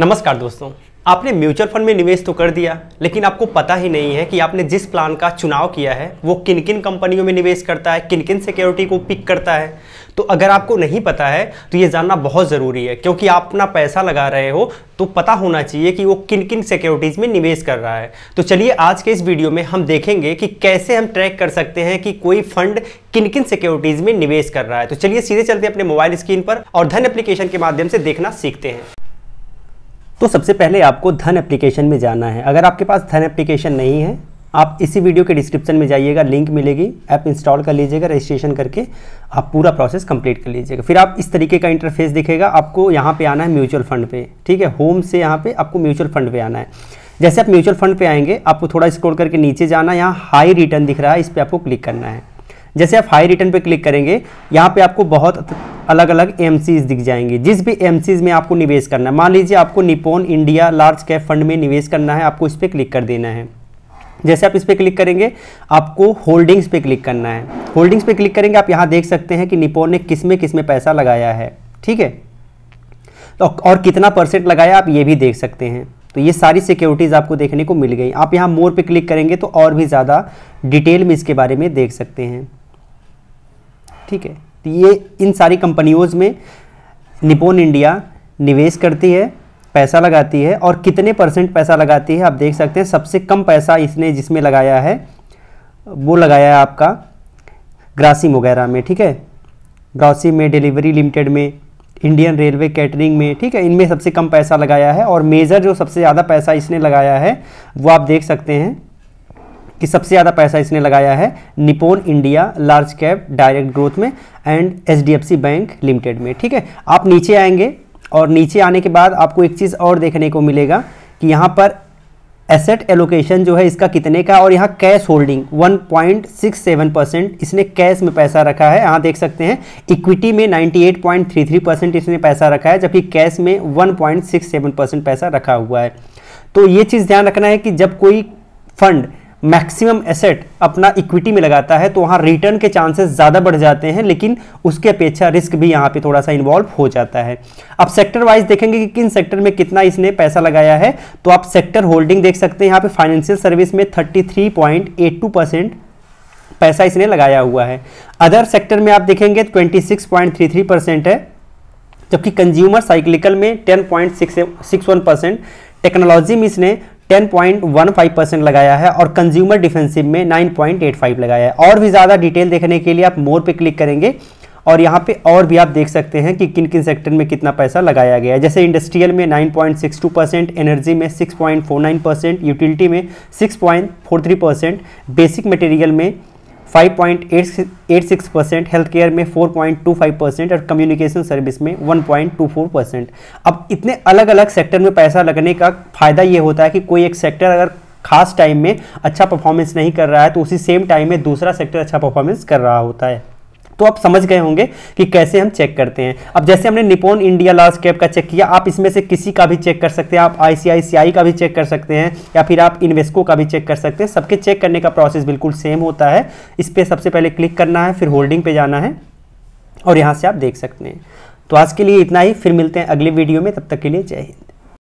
नमस्कार दोस्तों आपने म्यूचुअल फंड में निवेश तो कर दिया लेकिन आपको पता ही नहीं है कि आपने जिस प्लान का चुनाव किया है वो किन किन कंपनियों में निवेश करता है किन किन सिक्योरिटी को पिक करता है तो अगर आपको नहीं पता है तो ये जानना बहुत ज़रूरी है क्योंकि आप अपना पैसा लगा रहे हो तो पता होना चाहिए कि वो किन किन सिक्योरिटीज़ में निवेश कर रहा है तो चलिए आज के इस वीडियो में हम देखेंगे कि कैसे हम ट्रैक कर सकते हैं कि कोई फंड किन किन सिक्योरिटीज़ में निवेश कर रहा है तो चलिए सीधे चलते अपने मोबाइल स्क्रीन पर और धन एप्लीकेशन के माध्यम से देखना सीखते हैं तो सबसे पहले आपको धन एप्लीकेशन में जाना है अगर आपके पास धन एप्लीकेशन नहीं है आप इसी वीडियो के डिस्क्रिप्शन में जाइएगा लिंक मिलेगी ऐप इंस्टॉल कर लीजिएगा रजिस्ट्रेशन करके आप पूरा प्रोसेस कंप्लीट कर लीजिएगा फिर आप इस तरीके का इंटरफेस दिखेगा आपको यहाँ पे आना है म्यूचुअल फंड पे ठीक है होम से यहाँ पे आपको म्यूचुअल फंड पे आना है जैसे आप म्यूचुअल फंड पे आएंगे आपको थोड़ा स्क्रोल करके नीचे जाना यहाँ हाई रिटर्न दिख रहा है इस पर आपको क्लिक करना है जैसे आप हाई रिटर्न पे क्लिक करेंगे यहाँ पे आपको बहुत अलग अलग एम दिख जाएंगे जिस भी एम में आपको निवेश करना है मान लीजिए आपको Nippon India large cap fund में निवेश करना है आपको इस पर क्लिक कर देना है जैसे आप इस पर क्लिक करेंगे आपको होल्डिंग्स पे क्लिक करना है होल्डिंग्स पे क्लिक करेंगे आप यहाँ देख सकते हैं कि निपोन ने किस में किस में पैसा लगाया है ठीक है तो और कितना परसेंट लगाया आप ये भी देख सकते हैं तो ये सारी सिक्योरिटीज़ आपको देखने को मिल गई आप यहाँ मोर पे क्लिक करेंगे तो और भी ज़्यादा डिटेल में इसके बारे में देख सकते हैं ठीक है तो ये इन सारी कंपनियों में निपोन इंडिया निवेश करती है पैसा लगाती है और कितने परसेंट पैसा लगाती है आप देख सकते हैं सबसे कम पैसा इसने जिसमें लगाया है वो लगाया है आपका ग्रासिम वगैरह में ठीक है ग्रासिम में डिलीवरी लिमिटेड में इंडियन रेलवे कैटरिंग में ठीक है इनमें सबसे कम पैसा लगाया है और मेजर जो सबसे ज़्यादा पैसा इसने लगाया है वो आप देख सकते हैं कि सबसे ज़्यादा पैसा इसने लगाया है Nippon India large cap direct growth में एंड एच बैंक लिमिटेड में ठीक है आप नीचे आएंगे और नीचे आने के बाद आपको एक चीज़ और देखने को मिलेगा कि यहाँ पर एसेट एलोकेशन जो है इसका कितने का और यहाँ कैश होल्डिंग 1.67 परसेंट इसने कैश में पैसा रखा है यहाँ देख सकते हैं इक्विटी में 98.33 परसेंट इसने पैसा रखा है जबकि कैश में 1.67 परसेंट पैसा रखा हुआ है तो ये चीज़ ध्यान रखना है कि जब कोई फंड मैक्सिमम एसेट अपना इक्विटी में लगाता है तो वहाँ रिटर्न के चांसेस ज़्यादा बढ़ जाते हैं लेकिन उसके अपेक्षा रिस्क भी यहाँ पे थोड़ा सा इन्वॉल्व हो जाता है अब सेक्टर वाइज देखेंगे कि किन सेक्टर में कितना इसने पैसा लगाया है तो आप सेक्टर होल्डिंग देख सकते हैं यहाँ पे फाइनेंशियल सर्विस में थर्टी पैसा इसने लगाया हुआ है अदर सेक्टर में आप देखेंगे ट्वेंटी परसेंट है जबकि कंज्यूमर साइक्लिकल में ten point six one percent technology में इसने 10.15 परसेंट लगाया है और कंज्यूमर डिफेंसिव में 9.85 लगाया है और भी ज़्यादा डिटेल देखने के लिए आप मोर पे क्लिक करेंगे और यहाँ पे और भी आप देख सकते हैं कि किन किन सेक्टर में कितना पैसा लगाया गया है जैसे इंडस्ट्रियल में 9.62 परसेंट एनर्जी में 6.49 परसेंट यूटिलिटी में 6.43 परसेंट बेसिक मटेरियल में 5.86 परसेंट हेल्थ केयर में 4.25 परसेंट और कम्युनिकेशन सर्विस में 1.24 परसेंट अब इतने अलग अलग सेक्टर में पैसा लगने का फायदा ये होता है कि कोई एक सेक्टर अगर खास टाइम में अच्छा परफॉर्मेंस नहीं कर रहा है तो उसी सेम टाइम में दूसरा सेक्टर अच्छा परफॉर्मेंस कर रहा होता है तो आप समझ गए होंगे कि कैसे हम चेक करते हैं अब जैसे हमने निपोन इंडिया लार्ज कैप का चेक किया आप इसमें से किसी का भी चेक कर सकते हैं आप आईसीआईसीआई का भी चेक कर सकते हैं या फिर आप इन्वेस्को का भी चेक कर सकते हैं सबके चेक करने का प्रोसेस बिल्कुल सेम होता है इस पर सबसे पहले क्लिक करना है फिर होल्डिंग पे जाना है और यहाँ से आप देख सकते हैं तो आज के लिए इतना ही फिर मिलते हैं अगले वीडियो में तब तक के लिए जय हिंद